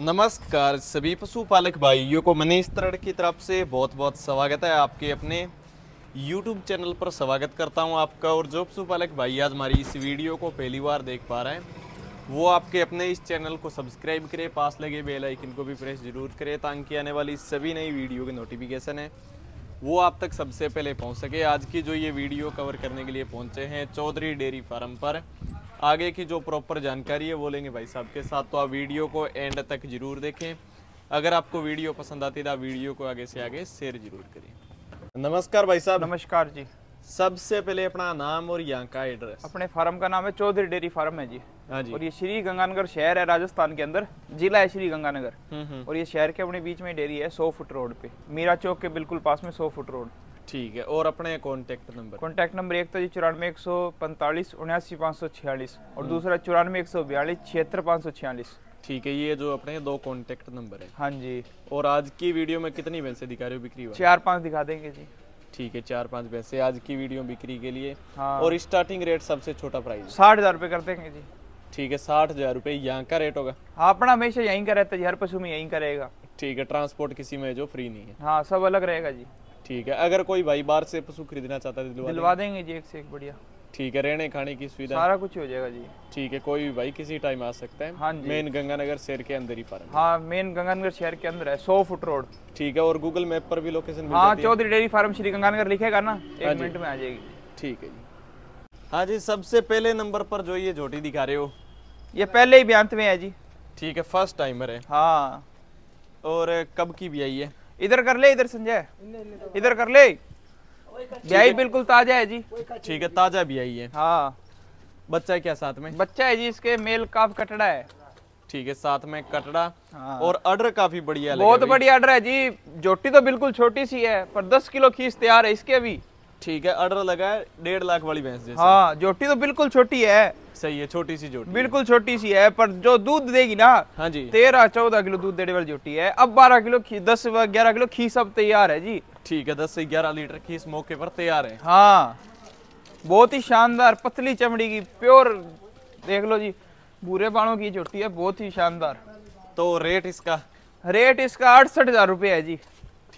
नमस्कार सभी पशुपालक भाइयों को मनीष तरड़ की तरफ से बहुत बहुत स्वागत है आपके अपने YouTube चैनल पर स्वागत करता हूं आपका और जो पशुपालक भाई आज हमारी इस वीडियो को पहली बार देख पा रहे हैं वो आपके अपने इस चैनल को सब्सक्राइब करें पास लगे बेल आइकन को भी प्रेस जरूर करें ताकि आने वाली सभी नई वीडियो के नोटिफिकेशन है वो आप तक सबसे पहले पहुँच सके आज की जो ये वीडियो कवर करने के लिए पहुँचे हैं चौधरी डेयरी फार्म पर आगे की जो प्रॉपर जानकारी है वो लेंगे भाई साहब के साथ तो आप वीडियो को एंड तक जरूर देखें अगर आपको वीडियो पसंद आती है तो आप वीडियो को आगे से आगे शेयर जरूर करें नमस्कार भाई साहब नमस्कार जी सबसे पहले अपना नाम और यहाँ का एड्रेस अपने फार्म का नाम है चौधरी डेयरी फार्म है जी हाँ जी और ये श्री गंगानगर शहर है राजस्थान के अंदर जिला है श्री गंगानगर हम्म, हम्म। और ये शहर के अपने बीच में डेयरी है सौ फुट रोड पे मीरा चौक के बिल्कुल पास में सौ फुट रोड ठीक है और अपने कॉन्टैक्ट नंबर कॉन्टैक्ट नंबर एक तो जी चौरानवे एक सौ पैंतालीस उन्यासी पाँच सौ छियालीस और हम्म। दूसरा चौरानवे एक सौ बयालीस छिहत्तर पाँच सौ छियालीस ठीक है ये जो अपने दो कॉन्टैक्ट नंबर है हाँ जी और आज की वीडियो में कितनी भैंसे दिखा रहे हो बिक्री चार पाँच दिखा देंगे जी ठीक है चार पाँच भैंसे आज की वीडियो बिक्री के लिए हाँ। और स्टार्टिंग रेट सबसे छोटा प्राइस साठ हज़ार रुपये कर देंगे जी ठीक है साठ हज़ार रुपए यहाँ का रेट होगा हाँ अपना हमेशा यहीं का रहता है हर पशु में यहीं का रहेगा ठीक है ट्रांसपोर्ट किसी में जो फ्री नहीं है हाँ सब अलग रहेगा जी ठीक है अगर कोई भाई बाहर से पशु खरीदना चाहता है तो दिलवा, दिलवा देंगे जी एक से एक बढ़िया ठीक है रहने खाने की सुविधा सारा कुछ हो जाएगा जी ठीक है कोई भी भाई किसी टाइम आ सकता है हाँ मेन गंगानगर शहर के अंदर ही फार्म हाँ मेन गंगानगर शहर के अंदर है सौ फुट रोड ठीक है और गूगल मैप पर भी लोकेशन हाँ चौधरी डेयरी फार्म श्री गंगानगर लिखेगा ना एक हाँ मिनट में आ जाएगी ठीक है जी हाँ जी सबसे पहले नंबर पर जो ये झोटी दिखा रहे हो ये पहले ही ब्यांत में है जी ठीक है फर्स्ट टाइमर है हाँ और कब की भी आई है इधर कर ले इधर संजय इधर कर ले ब्याई बिल्कुल ताजा है जी ठीक है ताजा भी आई है हाँ बच्चा है क्या साथ में बच्चा है जी इसके मेल काफ कटड़ा है ठीक है साथ में कटड़ा हाँ। और अडर काफी बढ़िया बहुत बढ़िया अडर है जी जोटी तो बिल्कुल छोटी सी है पर 10 किलो खींच तैयार है इसके अभी ठीक है अर्डर लगा है डेढ़ लाख वाली भैंस जैसे हाँ जोटी तो बिल्कुल छोटी है सही है छोटी सी जोटी बिल्कुल छोटी सी है पर जो दूध देगी ना हाँ जी तेरह चौदह किलो दूध देने वाली जोटी है अब बारह किलो दस ग्यारह किलो खीस अब तैयार है जी ठीक है दस से ग्यारह लीटर खीस मौके पर तैयार है हाँ बहुत ही शानदार पतली चमड़ी की प्योर देख लो जी बुरे बाणों की जोटी है बहुत ही शानदार तो रेट इसका रेट इसका अड़सठ हजार रुपये है जी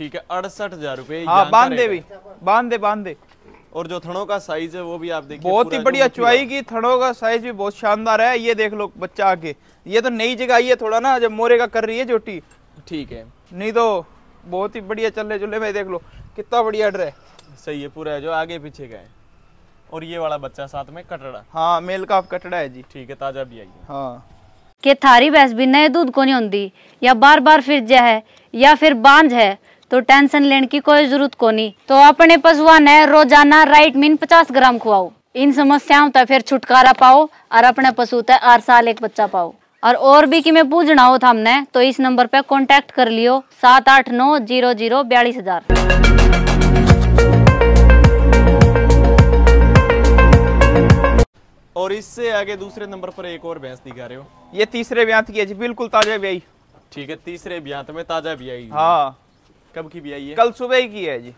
ठीक है अड़सठ हजार रूपए हाँ, बांधे भी बांधे बांधे और जो थड़ों का साइज है वो भी आप देखिए बहुत ही बढ़िया चुवाई की थड़ों का साइज भी बहुत शानदार है ये देख लो बच्चा आके ये तो नई जगह आई है थोड़ा ना जब मोरे का कर रही है जोटी ठीक है नहीं तो बहुत ही बढ़िया चल रहे चुल्हे में देख लो कितना बढ़िया डर है सही है पूरा है जो आगे पीछे का है और ये वाला बच्चा साथ में कटड़ा हाँ मेल का कटड़ा है जी ठीक है ताजा भी आई हाँ के थारी भैंस भी नए दूध को नहीं होती या बार बार फिर है या फिर बांझ है तो टेंशन लेने की कोई जरूरत को नहीं तो अपने पशुआ ने रोजाना राइट मीन पचास ग्राम खुआओ इन समस्याओं तक फिर छुटकारा पाओ और अपने पशु तक हर साल एक बच्चा पाओ और और भी कि मैं पूछना हो था हमने तो इस नंबर पे कांटेक्ट कर लियो सात आठ नौ जीरो जीरो बयालीस हजार और इससे आगे दूसरे नंबर पर एक और भैंस दिखा रहे हो ये तीसरे ब्यांत की है जी बिल्कुल ताजा ब्याई ठीक है तीसरे ब्यांत में ताजा ब्याई हाँ कब की बियाई है कल सुबह की है जी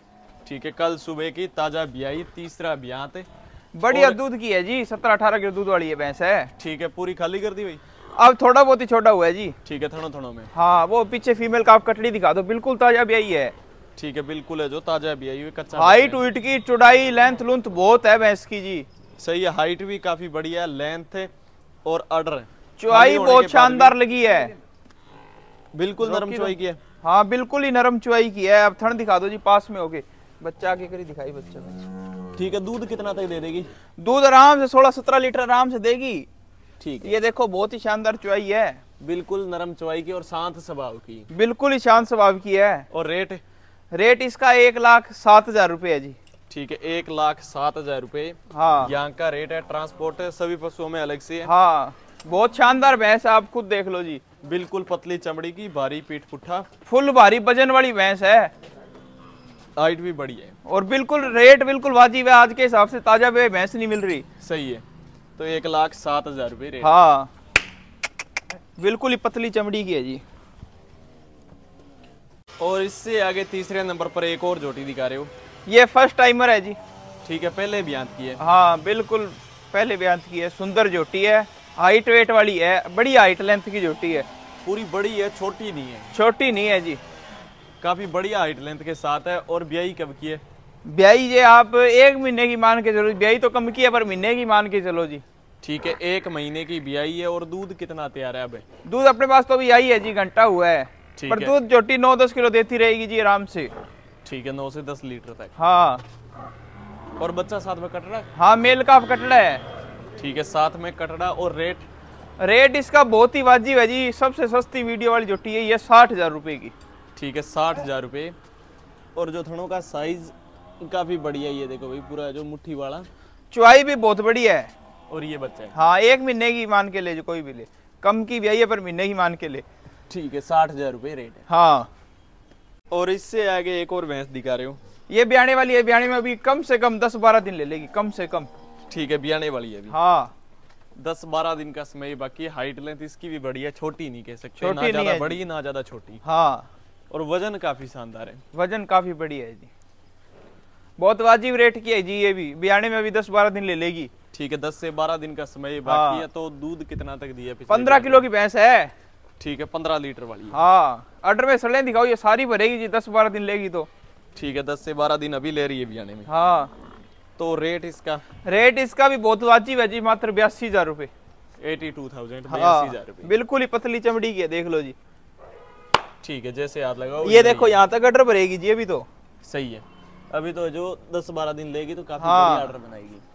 ठीक है कल सुबह की ताजा बियाई तीसरा ब्यात है और... दूध की है जी सत्रह अठारह किलो दूध वाली है भैंस है ठीक है पूरी खाली कर दी भाई अब थोड़ा बहुत ही छोटा हुआ है जी ठीक है थोड़ा थोड़ा में हाँ वो पीछे फीमेल का आप कटड़ी दिखा दो बिल्कुल ताजा ब्याई है ठीक है बिल्कुल है जो ताजा भी आई कच्चा हाइट उइट की चुड़ाई लेंथ लुंथ बहुत है भैंस की जी सही है हाइट भी काफी बढ़िया लेंथ और अडर चुआई बहुत शानदार लगी है बिल्कुल नरम चुआई की है हाँ बिल्कुल ही नरम चुवाई की है अब ठंड दिखा दो जी पास में होके बच्चा आगे करी दिखाई बच्चा ठीक है दूध कितना तक दे देगी दूध आराम से सोलह सत्रह लीटर आराम से देगी ठीक है ये देखो बहुत ही शानदार चुवाई है बिल्कुल नरम चुवाई की और शांत स्वभाव की बिल्कुल ही शांत स्वभाव की है और रेट रेट इसका एक लाख सात हजार रूपए है जी ठीक है एक लाख सात हजार रूपए हाँ यहाँ का रेट है ट्रांसपोर्ट सभी पशुओं में अलग से है हाँ बहुत शानदार भैंस आप खुद देख लो जी बिल्कुल पतली चमड़ी की भारी पीठ पुठा फुल भारी वजन वाली भैंस है हाइट भी बड़ी है और बिल्कुल रेट बिल्कुल वाजिब है आज के हिसाब से ताजा वे भैंस नहीं मिल रही सही है तो एक लाख सात हजार रुपए रेट हाँ बिल्कुल ही पतली चमड़ी की है जी और इससे आगे तीसरे नंबर पर एक और जोटी दिखा रहे हो ये फर्स्ट टाइमर है जी ठीक है पहले भी आंत की है हाँ बिल्कुल पहले भी आंत की है सुंदर जोटी है हाइट वेट वाली है बड़ी हाइट लेंथ की झोटी है पूरी बड़ी है छोटी नहीं है छोटी नहीं है जी काफ़ी बढ़िया हाइट लेंथ के साथ है और ब्याई कब की है ब्याई जी आप एक महीने की मान के चलो ब्याई तो कम की है पर महीने की मान के चलो जी ठीक है एक महीने की ब्याई है और दूध कितना तैयार है अब दूध अपने पास तो अभी आई है जी घंटा हुआ है पर दूध जोटी नौ दस किलो देती रहेगी जी आराम से ठीक है नौ से दस लीटर तक हाँ और बच्चा साथ में कट रहा है हाँ मेल का कटड़ा है ठीक है साथ में कटड़ा और रेट रेट इसका बहुत ही वाजिब है जी सबसे सस्ती वीडियो वाली जो टी है ये साठ हज़ार रुपए की ठीक है साठ हज़ार रुपए और जो थनों का साइज़ काफ़ी बढ़िया ये देखो भाई पूरा जो मुट्ठी वाला चुआई भी बहुत बढ़िया है और ये बच्चा है हाँ एक महीने की मान के ले जो कोई भी ले कम की भी आई है पर महीने की मान के ले ठीक है साठ हज़ार रुपए रेट है हाँ और इससे आगे एक और भैंस दिखा रहे हो ये ब्याने वाली है ब्याने में अभी कम से कम दस बारह दिन ले लेगी कम से कम ठीक है बियाने वाली है हाँ दस बारह दिन का समय बाकी हाइट लेंथ इसकी भी बड़ी है छोटी नहीं कह सकते छोटी ना ज्यादा बड़ी ना ज्यादा छोटी हाँ और वजन काफी शानदार है वजन काफी बड़ी है जी बहुत वाजिब रेट की है जी ये भी बियाने में अभी दस बारह दिन ले लेगी ठीक है दस से बारह दिन का समय बाकी हाँ। है तो दूध कितना तक दिया पंद्रह किलो की भैंस है ठीक है पंद्रह लीटर वाली हाँ ऑर्डर में सड़े दिखाओ ये सारी भरेगी जी दस बारह दिन लेगी तो ठीक है दस से बारह दिन अभी ले रही है बियाने में हाँ तो रेट इसका रेट इसका भी बहुत वाजिब है जी मात्र बयासी हजार रूपए हाँ, बिल्कुल ही पतली चमड़ी की है देख लो जी ठीक है जैसे हाथ लगाओ ये देखो यहाँ तक ऑर्डर भरेगी जी अभी तो सही है अभी तो जो दस बारह दिन लेगी तो काफी हाँ। ऑर्डर बनाएगी